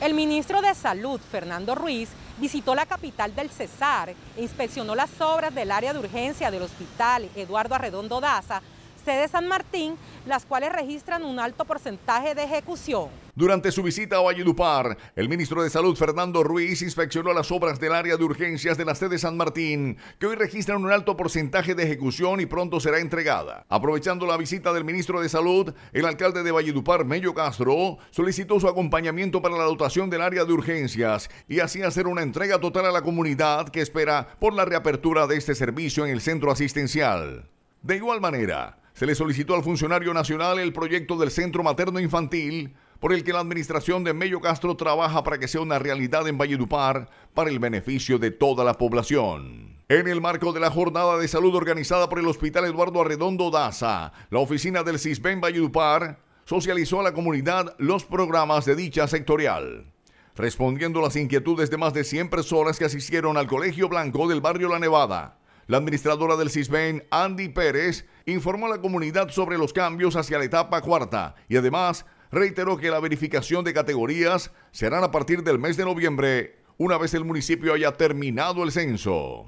El ministro de Salud, Fernando Ruiz, visitó la capital del Cesar e inspeccionó las obras del área de urgencia del hospital Eduardo Arredondo Daza, sede San Martín, las cuales registran un alto porcentaje de ejecución. Durante su visita a Valledupar, el ministro de Salud Fernando Ruiz inspeccionó las obras del área de urgencias de la sede San Martín, que hoy registran un alto porcentaje de ejecución y pronto será entregada. Aprovechando la visita del ministro de Salud, el alcalde de Valledupar, Mello Castro, solicitó su acompañamiento para la dotación del área de urgencias y así hacer una entrega total a la comunidad que espera por la reapertura de este servicio en el centro asistencial. De igual manera, se le solicitó al funcionario nacional el proyecto del Centro Materno Infantil por el que la administración de Mello Castro trabaja para que sea una realidad en Valledupar para el beneficio de toda la población. En el marco de la jornada de salud organizada por el Hospital Eduardo Arredondo Daza, la oficina del CISBEN Valledupar socializó a la comunidad los programas de dicha sectorial. Respondiendo a las inquietudes de más de 100 personas que asistieron al Colegio Blanco del barrio La Nevada, la administradora del CISBEN, Andy Pérez, informó a la comunidad sobre los cambios hacia la etapa cuarta y además reiteró que la verificación de categorías serán a partir del mes de noviembre, una vez el municipio haya terminado el censo.